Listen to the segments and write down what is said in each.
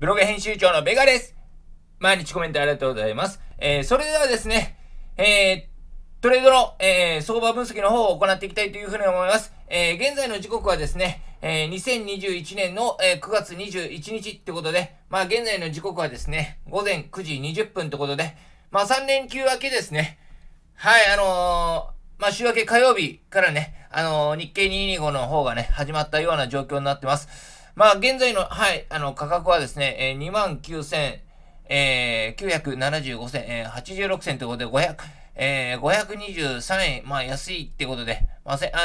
ブログ編集長のベガです。毎日コメントありがとうございます。えー、それではですね、えー、トレードの、えー、相場分析の方を行っていきたいというふうに思います。え現在の時刻はですね、え2021年の、え9月21日ってことで、まあ現在の時刻はですね、午前9時20分ってことで、まあ3連休明けですね。はい、あのまあ、週明け火曜日からね、あのー、日経225の方がね、始まったような状況になってます。まあ、現在の、はい、あの、価格はですね、えー、2万9000、えー、975銭、えー、86銭ということで、500、えー、523円、まあ、安いってことで、まあ、せ、あ、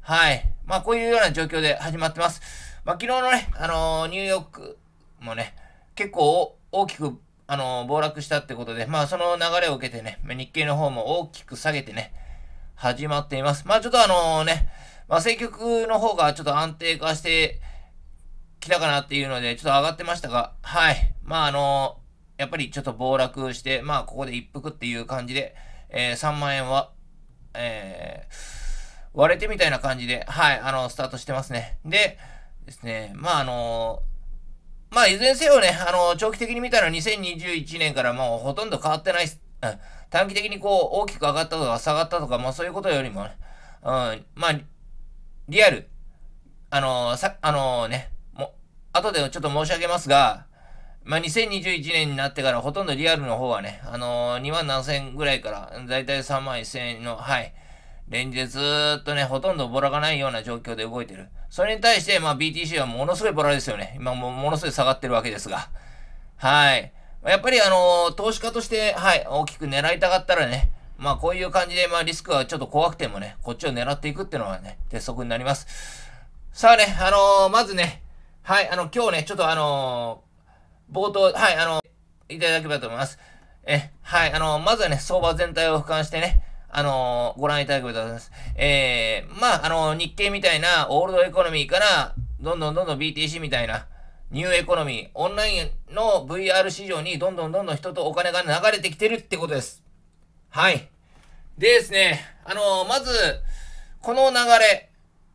はい。まあ、こういうような状況で始まってます。まあ、昨日のね、あのー、ニューヨークもね、結構大きく、あのー、暴落したってことで、まあ、その流れを受けてね、日経の方も大きく下げてね、始まっています。まあ、ちょっとあのね、まあ、政局の方がちょっと安定化して、来たかなっていうので、ちょっと上がってましたが、はい。まあ、あのー、やっぱりちょっと暴落して、まあ、ここで一服っていう感じで、えー、3万円は、えー、割れてみたいな感じで、はい、あの、スタートしてますね。で、ですね、まあ、あのー、まあ、いずれにせよね、あの、長期的に見たら2021年からもうほとんど変わってない、うん、短期的にこう、大きく上がったとか下がったとか、まあ、そういうことよりも、うん、まあ、リアル、あのー、さ、あのー、ね、後でちょっと申し上げますが、まあ、2021年になってからほとんどリアルの方はね、あのー、2万7000ぐらいから、だいたい3万1000の、はい、レンジでずっとね、ほとんどボラがないような状況で動いてる。それに対して、まあ、BTC はものすごいボラですよね。今もものすごい下がってるわけですが。はい。やっぱりあのー、投資家として、はい、大きく狙いたかったらね、まあこういう感じで、まあリスクはちょっと怖くてもね、こっちを狙っていくっていうのはね、鉄則になります。さあね、あのー、まずね、はい、あの、今日ね、ちょっとあのー、冒頭、はい、あのいただければと思います。え、はい、あのまずはね、相場全体を俯瞰してね、あのご覧いただければと思います。えー、まあ、あの日経みたいなオールドエコノミーから、どんどんどんどん BTC みたいな、ニューエコノミー、オンラインの VR 市場にどんどんどんどん人とお金が流れてきてるってことです。はい。でですね、あのまず、この流れ、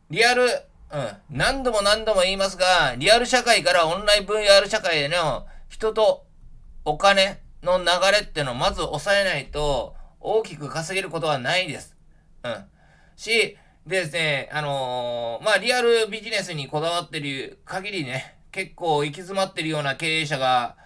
リアルうん、何度も何度も言いますが、リアル社会からオンライン VR 社会への人とお金の流れってのをまず抑えないと大きく稼げることはないです。うん。し、でですね、あのー、まあ、リアルビジネスにこだわってる限りね、結構行き詰まってるような経営者が、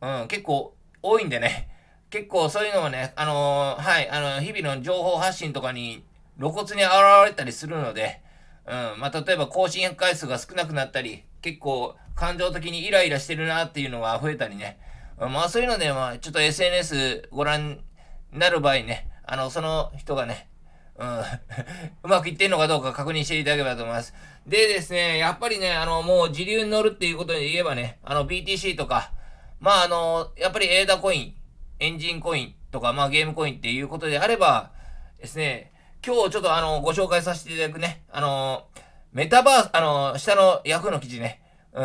うん、結構多いんでね、結構そういうのもね、あのー、はい、あの、日々の情報発信とかに露骨に現れたりするので、うん。まあ、例えば更新回数が少なくなったり、結構感情的にイライラしてるなっていうのが増えたりね。まあ、そういうので、まあ、ちょっと SNS ご覧になる場合ね、あの、その人がね、うん、うまくいってんのかどうか確認していただければと思います。でですね、やっぱりね、あの、もう時流に乗るっていうことで言えばね、あの、BTC とか、まあ、あの、やっぱりエーダコイン、エンジンコインとか、まあ、ゲームコインっていうことであればですね、今日ちょっとあの、ご紹介させていただくね、あの、メタバース、あの、下のヤフーの記事ね。うん。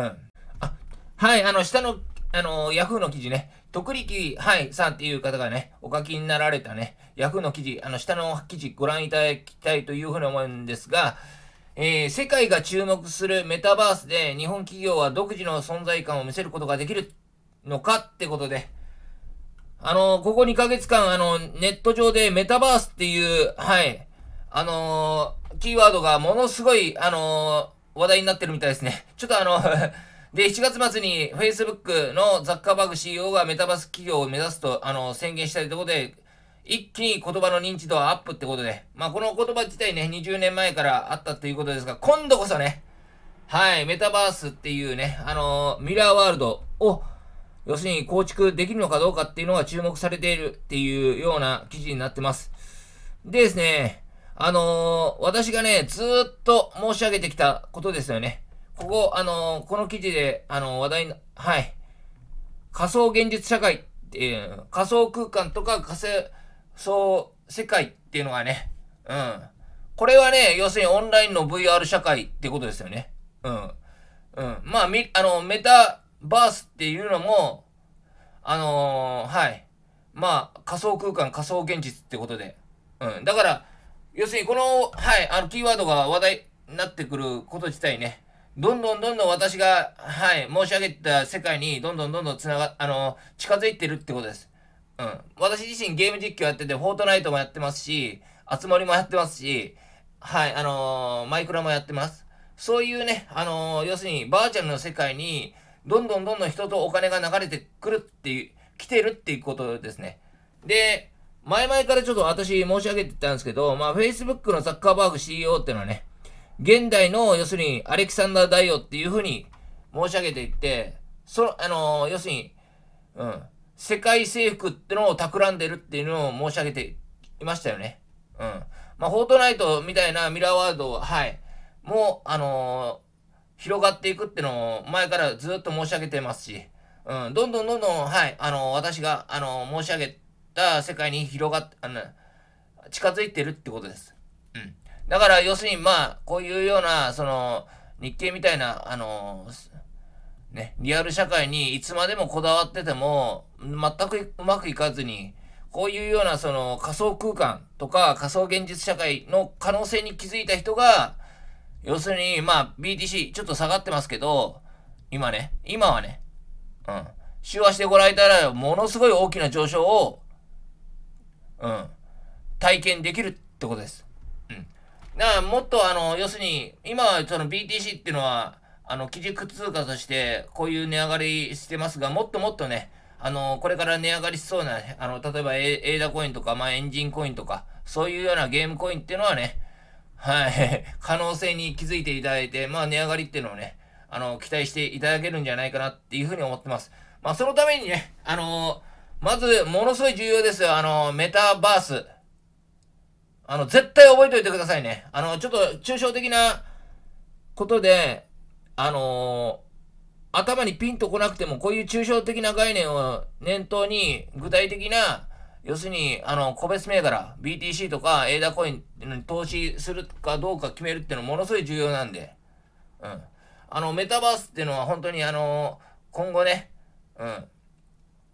あ、はい、あの、下の、あの、ヤフーの記事ね。徳力、はい、さんっていう方がね、お書きになられたね、ヤフーの記事、あの、下の記事ご覧いただきたいというふうに思うんですが、えー、世界が注目するメタバースで日本企業は独自の存在感を見せることができるのかってことで、あの、ここ2ヶ月間、あの、ネット上でメタバースっていう、はい、あのー、キーワードがものすごい、あのー、話題になってるみたいですね。ちょっとあので、7月末に Facebook のザッカーバーグ CEO がメタバース企業を目指すと、あの、宣言したりということで、一気に言葉の認知度はアップってことで、まあ、この言葉自体ね、20年前からあったということですが、今度こそね、はい、メタバースっていうね、あのー、ミラーワールドを、要するに構築できるのかどうかっていうのが注目されているっていうような記事になってます。でですね、あのー、私がね、ずっと申し上げてきたことですよね。ここ、あのー、この記事で、あのー、話題の、はい。仮想現実社会っていう、仮想空間とか仮想世界っていうのがね、うん。これはね、要するにオンラインの VR 社会ってことですよね。うん。うん。まあ、み、あの、メタバースっていうのも、あのー、はい。まあ、仮想空間、仮想現実ってことで。うん。だから、要するにこの、はい、あの、キーワードが話題になってくること自体ね、どんどんどんどん私が、はい、申し上げた世界に、どんどんどんどんつなが、あの、近づいてるってことです。うん。私自身ゲーム実況やってて、フォートナイトもやってますし、集まりもやってますし、はい、あのー、マイクラもやってます。そういうね、あのー、要するにバーチャルの世界に、どんどんどんどん人とお金が流れてくるっていう、来てるっていうことですね。で、前々からちょっと私申し上げてたんですけど、まあ Facebook のザッカーバーグ CEO っていうのはね、現代の要するにアレキサンダー大王っていうふうに申し上げていって、その、あのー、要するに、うん、世界征服ってのを企んでるっていうのを申し上げていましたよね。うん。まあ、フォートナイトみたいなミラーワードは、はい。もう、あのー広がっていくってのを前からずっと申し上げてますし、うん、どんどんどんどん、はい、あの、私が、あの、申し上げた世界に広がっ、あの、近づいてるってことです。うん。だから、要するに、まあ、こういうような、その、日経みたいな、あの、ね、リアル社会にいつまでもこだわってても、全くうまくいかずに、こういうような、その、仮想空間とか、仮想現実社会の可能性に気づいた人が、要するに、まあ、BTC ちょっと下がってますけど、今ね、今はね、うん、週足てごらいたいたら、ものすごい大きな上昇を、うん、体験できるってことです。うん。だから、もっと、あの、要するに、今はその BTC っていうのは、あの、基軸通貨として、こういう値上がりしてますが、もっともっとね、あの、これから値上がりしそうな、あの、例えばエーダコインとか、まあ、エンジンコインとか、そういうようなゲームコインっていうのはね、はい、可能性に気づいていただいて、まあ、値上がりっていうのをね、あの、期待していただけるんじゃないかなっていうふうに思ってます。まあ、そのためにね、あのー、まず、ものすごい重要ですよ。あのー、メタバース。あの、絶対覚えておいてくださいね。あの、ちょっと抽象的なことで、あのー、頭にピンとこなくても、こういう抽象的な概念を念頭に、具体的な要するに、あの、個別銘柄、BTC とか、エーダコインに投資するかどうか決めるっていうのものすごい重要なんで、うん。あの、メタバースっていうのは本当に、あの、今後ね、うん、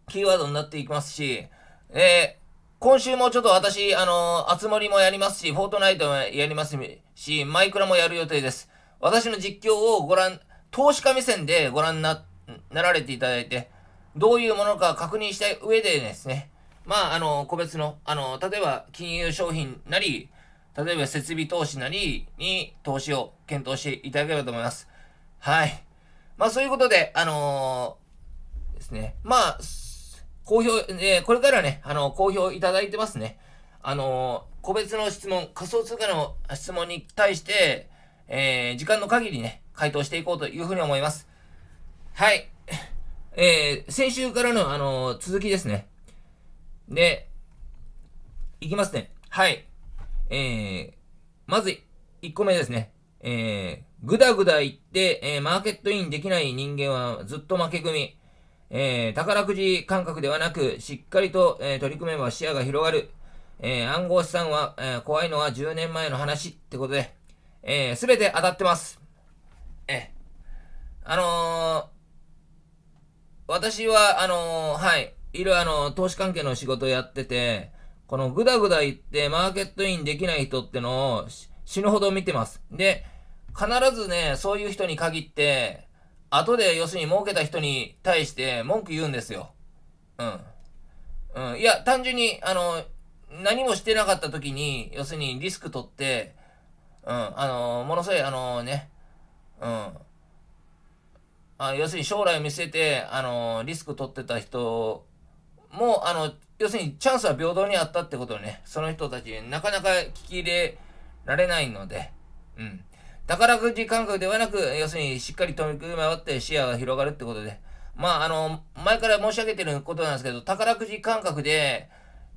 キーワードになっていきますし、え今週もちょっと私、あの熱あつもやりますし、フォートナイトもやりますし、マイクラもやる予定です。私の実況をご覧、投資家目線でご覧にな、なられていただいて、どういうものか確認した上でですね、まあ、あの、個別の、あの、例えば金融商品なり、例えば設備投資なりに投資を検討していただければと思います。はい。まあ、そういうことで、あのー、ですね。まあ、好評、えー、これからね、あの、好評いただいてますね。あのー、個別の質問、仮想通貨の質問に対して、えー、時間の限りね、回答していこうというふうに思います。はい。えー、先週からの、あのー、続きですね。で、いきますね。はい。えー、まず、1個目ですね。えー、ぐだぐだ言って、えー、マーケットインできない人間はずっと負け組。えー、宝くじ感覚ではなく、しっかりと、えー、取り組めば視野が広がる。えー、暗号資産は、えー、怖いのは10年前の話ってことで、えー、すべて当たってます。えー、あのー、私は、あのー、はい、いるあの、投資関係の仕事やってて、このぐだぐだ言ってマーケットインできない人ってのを死ぬほど見てます。で、必ずね、そういう人に限って、後で要するに儲けた人に対して文句言うんですよ。うん。うん。いや、単純に、あの、何もしてなかった時に、要するにリスク取って、うん、あの、ものすごい、あのね、うん。あ要するに将来見据えて、あの、リスク取ってた人もう、あの、要するにチャンスは平等にあったってことをね、その人たちなかなか聞き入れられないので、うん。宝くじ感覚ではなく、要するにしっかり取り組み回って視野が広がるってことで、まあ、あの、前から申し上げてることなんですけど、宝くじ感覚で、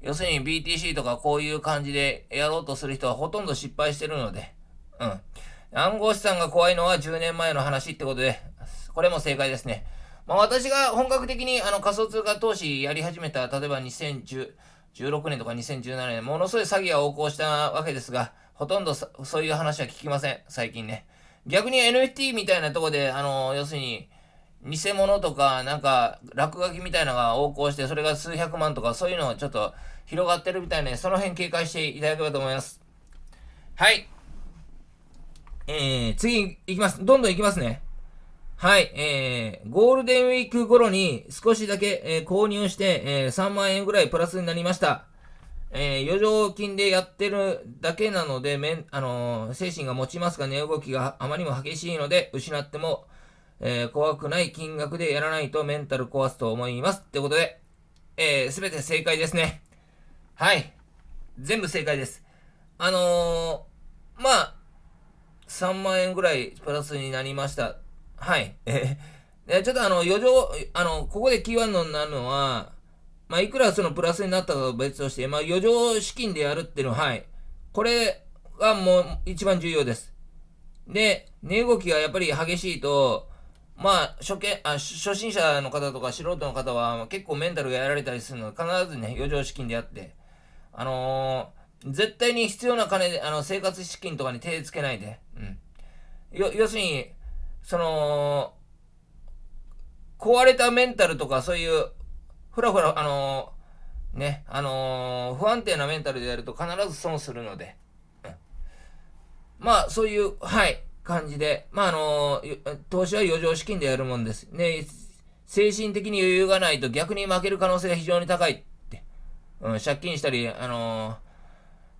要するに BTC とかこういう感じでやろうとする人はほとんど失敗してるので、うん。暗号資産が怖いのは10年前の話ってことで、これも正解ですね。まあ、私が本格的にあの仮想通貨投資やり始めた、例えば2016年とか2017年、ものすごい詐欺が横行したわけですが、ほとんどそういう話は聞きません、最近ね。逆に NFT みたいなとこで、あの、要するに、偽物とか、なんか、落書きみたいなのが横行して、それが数百万とか、そういうのがちょっと広がってるみたいなね、その辺警戒していただければと思います。はい。えー、次いきます。どんどんいきますね。はい、えー、ゴールデンウィーク頃に少しだけ、えー、購入して、えー、3万円ぐらいプラスになりました。えー、余剰金でやってるだけなので、めんあのー、精神が持ちますが、値動きがあまりにも激しいので、失っても、えー、怖くない金額でやらないとメンタル壊すと思います。ってことで、えす、べて正解ですね。はい。全部正解です。あのまあ、3万円ぐらいプラスになりました。はい。えちょっとあの、余剰、あの、ここでキーワードになるのは、まあ、いくらそのプラスになったかは別として、まあ、余剰資金でやるっていうのは、はい。これがもう一番重要です。で、値動きがやっぱり激しいと、まあ、初見あ初心者の方とか素人の方は結構メンタルがやられたりするので、必ずね、余剰資金であって、あのー、絶対に必要な金で、あの、生活資金とかに手つけないで、うん。よ、要するに、その、壊れたメンタルとかそういう、ふらふら、あのー、ね、あのー、不安定なメンタルでやると必ず損するので、うん、まあ、そういう、はい、感じで、まあ、あのー、投資は余剰資金でやるもんです。ね、精神的に余裕がないと逆に負ける可能性が非常に高いって、うん、借金したり、あの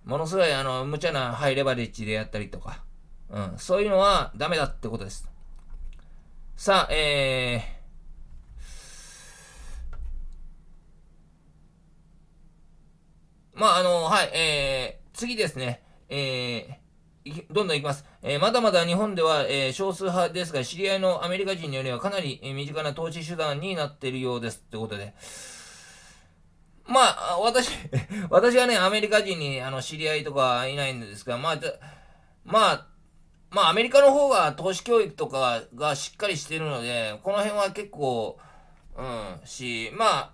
ものすごい、あの、無茶なハイレバレッジでやったりとか、うん、そういうのはダメだってことです。さあ、えー、まあ、あの、はい、えー、次ですね、えー、どんどんいきます。えー、まだまだ日本では、えー、少数派ですが、知り合いのアメリカ人によりはかなり、え身近な投資手段になっているようです。ってことで。まあ、私、私はね、アメリカ人に、あの、知り合いとかいないんですが、まあ、まあ、まあアメリカの方が投資教育とかがしっかりしてるので、この辺は結構、うん、し、まあ、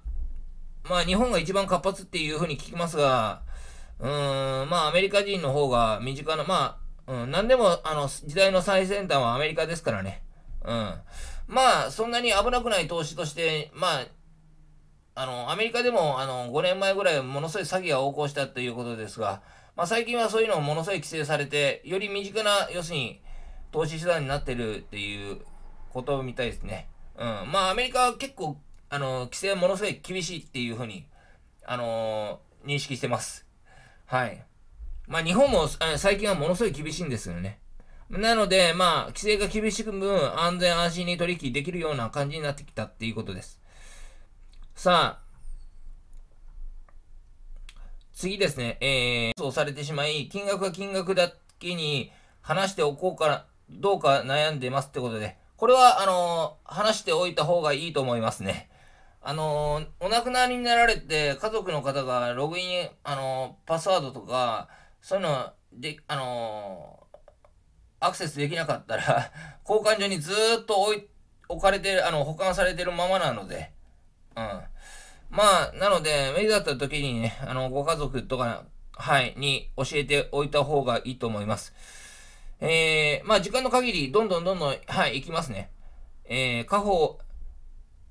まあ日本が一番活発っていうふうに聞きますが、うん、まあアメリカ人の方が身近な、まあ、うん、何でもあの時代の最先端はアメリカですからね。うん。まあそんなに危なくない投資として、まあ、あの、アメリカでも、あの、5年前ぐらいものすごい詐欺が横行したということですが、まあ、最近はそういうのをものすごい規制されて、より身近な、要するに、投資手段になってるっていうことみたいですね。うん。まあ、アメリカは結構、あの、規制はものすごい厳しいっていうふうに、あのー、認識してます。はい。まあ、日本も最近はものすごい厳しいんですよね。なので、まあ、規制が厳しく分、安全安心に取引できるような感じになってきたっていうことです。さあ、次ですね、えー、そうされてしまい、金額は金額だけに話しておこうかな、どうか悩んでますってことで、これは、あのー、話しておいた方がいいと思いますね。あのー、お亡くなりになられて、家族の方がログイン、あのー、パスワードとか、そういうの、で、あのアクセスできなかったら交換所にずっと置い、置かれてる、あの、保管されてるままなので、うん。まあ、なので、無理だった時にね、あの、ご家族とか、はい、に教えておいた方がいいと思います。えー、まあ、時間の限り、どんどんどんどん、はい、いきますね。えー、家宝、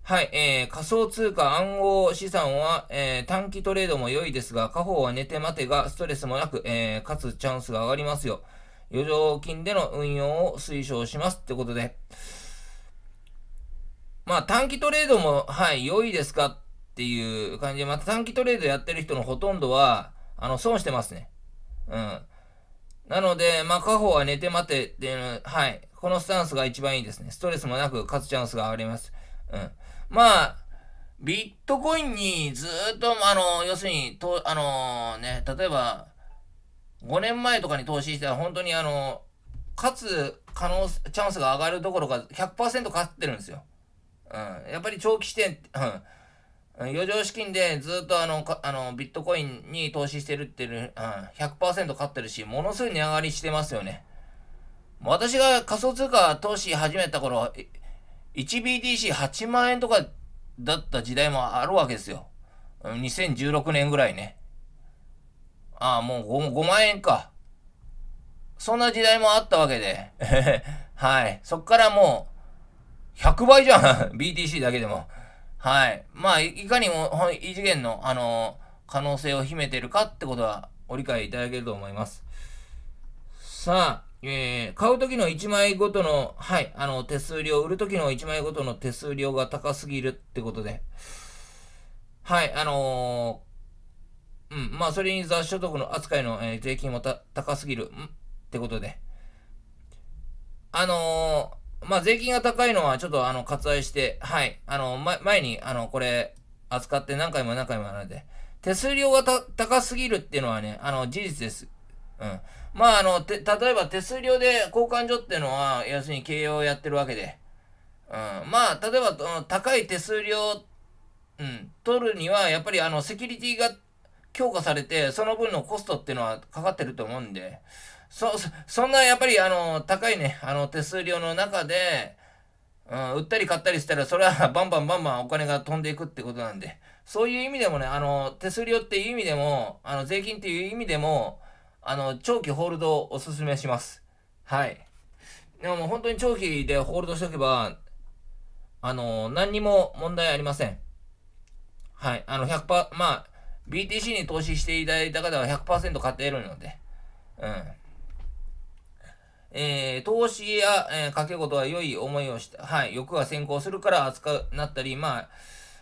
はい、えー、仮想通貨暗号資産は、えー、短期トレードも良いですが、家宝は寝て待てがストレスもなく、えー、かつチャンスが上がりますよ。余剰金での運用を推奨しますってことで。まあ、短期トレードも、はい、良いですかっていう感じで、また短期トレードやってる人のほとんどは、あの、損してますね。うん。なので、まあ、過保は寝て待てっていうはい。このスタンスが一番いいですね。ストレスもなく勝つチャンスがあります。うん。まあ、ビットコインにずっと、あの、要するに、とあのね、例えば、5年前とかに投資したら、本当にあの、勝つ可能、チャンスが上がるどころか100%勝ってるんですよ。うん。やっぱり長期視点、うん。余剰資金でずっとあの、あの、ビットコインに投資してるっていう、うん、100%勝ってるし、ものすごい値上がりしてますよね。私が仮想通貨投資始めた頃、1BTC8 万円とかだった時代もあるわけですよ。2016年ぐらいね。ああ、もう 5, 5万円か。そんな時代もあったわけで。はい。そっからもう、100倍じゃん !BTC だけでも。はい。まあ、いかにも異次元の、あの可能性を秘めてるかってことは、お理解いただけると思います。さあ、えー、買う時の1枚ごとの、はい、あの、手数料、売る時の1枚ごとの手数料が高すぎるってことで、はい、あのー、うん、まあ、それに雑所得の扱いの、えー、税金も高すぎる、んってことで、あのまあ、税金が高いのはちょっとあの割愛して、はい、あの、ま、前にあの、これ扱って何回も何回もなので、手数料が高すぎるっていうのはね、あの、事実です。うん。まあ、あの、例えば手数料で交換所っていうのは、要するに経営をやってるわけで、うん。まあ、例えば、高い手数料、うん、取るには、やっぱりあの、セキュリティが強化されて、その分のコストっていうのはかかってると思うんで、そ、そんなやっぱりあの、高いね、あの、手数料の中で、うん、売ったり買ったりしたら、それはバンバンバンバンお金が飛んでいくってことなんで、そういう意味でもね、あの、手数料っていう意味でも、あの、税金っていう意味でも、あの、長期ホールドをおすすめします。はい。でも本当に長期でホールドしておけば、あの、何にも問題ありません。はい。あの、100%、まあ、BTC に投資していただいた方は100%買っているので、うん。えー、投資や、えー、掛け事は良い思いをした、はい、欲が先行するから扱うなったり、まあ、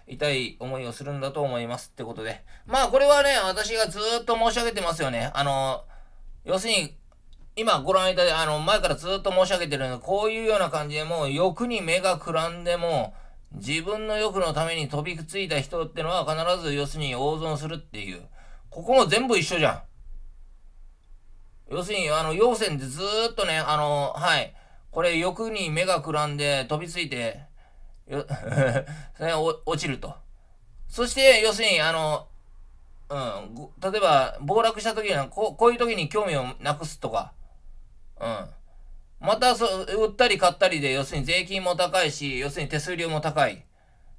痛い思いをするんだと思いますってことで。まあ、これはね、私がずっと申し上げてますよね。あの、要するに、今ご覧いただいて、あの、前からずっと申し上げてるのこういうような感じでもう欲に目がくらんでも、自分の欲のために飛びくついた人ってのは必ず要するに大損するっていう。ここも全部一緒じゃん。要するに、あの、陽線でずっとね、あの、はい、これ欲に目がくらんで飛びついて、よ ね、落ちると。そして、要するに、あの、うん、例えば、暴落した時にはこ、こういう時に興味をなくすとか、うん。またそ、う、売ったり買ったりで、要するに税金も高いし、要するに手数料も高い。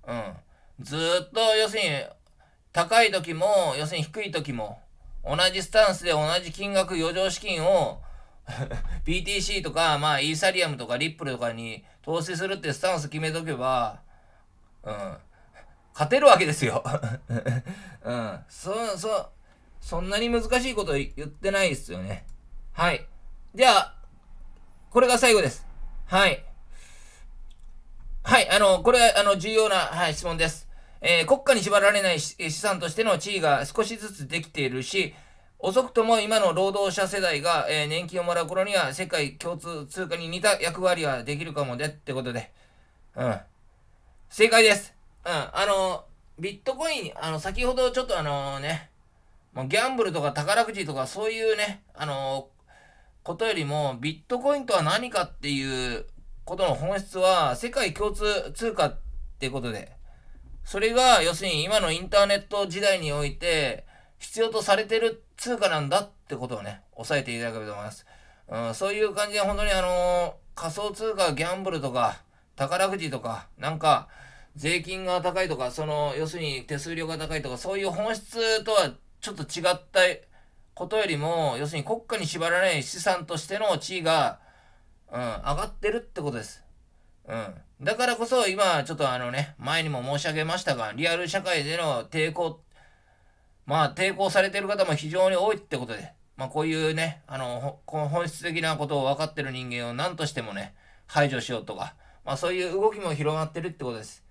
うん。ずっと、要するに、高い時も、要するに低い時も、同じスタンスで同じ金額余剰資金を BTC とか、まあ、イーサリアムとかリップルとかに投資するってスタンス決めとけば、うん、勝てるわけですよ。うん、そ、そ、そんなに難しいこと言ってないですよね。はい。じゃあ、これが最後です。はい。はい、あの、これ、あの、重要な、はい、質問です。えー、国家に縛られない資産としての地位が少しずつできているし、遅くとも今の労働者世代が、えー、年金をもらう頃には世界共通通貨に似た役割はできるかもでってことで。うん。正解です。うん。あの、ビットコイン、あの、先ほどちょっとあのね、もうギャンブルとか宝くじとかそういうね、あの、ことよりも、ビットコインとは何かっていうことの本質は、世界共通通貨ってことで。それが要するに今のインターネット時代において必要とされてる通貨なんだってことをね、押さえていただければと思います。うん、そういう感じで本当にあのー、仮想通貨、ギャンブルとか、宝くじとか、なんか、税金が高いとか、その、要するに手数料が高いとか、そういう本質とはちょっと違ったことよりも、要するに国家に縛られない資産としての地位が、うん、上がってるってことです。うん。だからこそ今、ちょっとあのね、前にも申し上げましたが、リアル社会での抵抗、まあ抵抗されてる方も非常に多いってことで、まあこういうね、あの、本質的なことを分かってる人間を何としてもね、排除しようとか、まあそういう動きも広がってるってことです。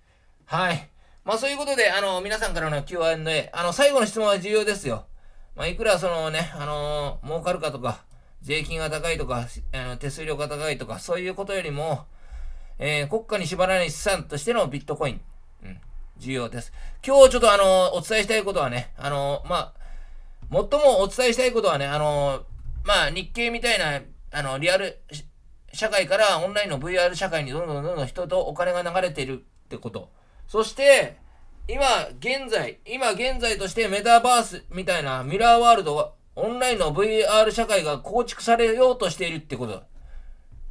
はい。まあそういうことで、あの、皆さんからの Q&A、あの、最後の質問は重要ですよ。まあいくらそのね、あのー、儲かるかとか、税金が高いとか、あの手数料が高いとか、そういうことよりも、えー、国家に縛られない資産としてのビットコイン、うん、重要です。今日ちょっとあの、お伝えしたいことはね、あの、まあ、最もお伝えしたいことはね、あの、まあ、日経みたいな、あの、リアル社会からオンラインの VR 社会にどんどんどんどん人とお金が流れているってこと。そして、今現在、今現在としてメタバースみたいなミラーワールドは、オンラインの VR 社会が構築されようとしているってこと。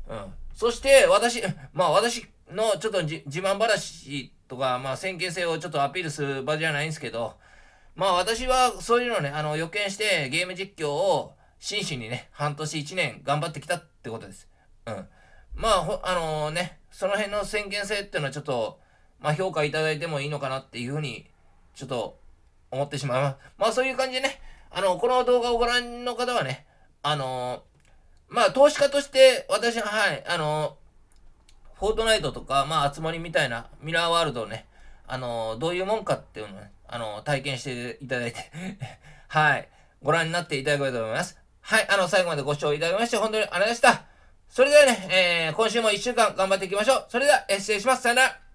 うん。そして私、まあ私のちょっと自慢話とか、まあ先見性をちょっとアピールする場じゃないんですけど、まあ私はそういうのね、あの予見してゲーム実況を真摯にね、半年1年頑張ってきたってことです。うん。まあ、あのー、ね、その辺の先見性っていうのはちょっと、まあ評価いただいてもいいのかなっていうふうに、ちょっと思ってしまいまあそういう感じでね、あの、この動画をご覧の方はね、あのーまあ、投資家として、私は、はい、あの、フォートナイトとか、まあ、集まりみたいな、ミラーワールドをね、あの、どういうもんかっていうのを、ね、あの、体験していただいて はい、ご覧になっていただければと思います。はい、あの、最後までご視聴いただきまして、本当にありがとうございました。それではね、えー、今週も一週間頑張っていきましょう。それでは、え失礼します。さよなら。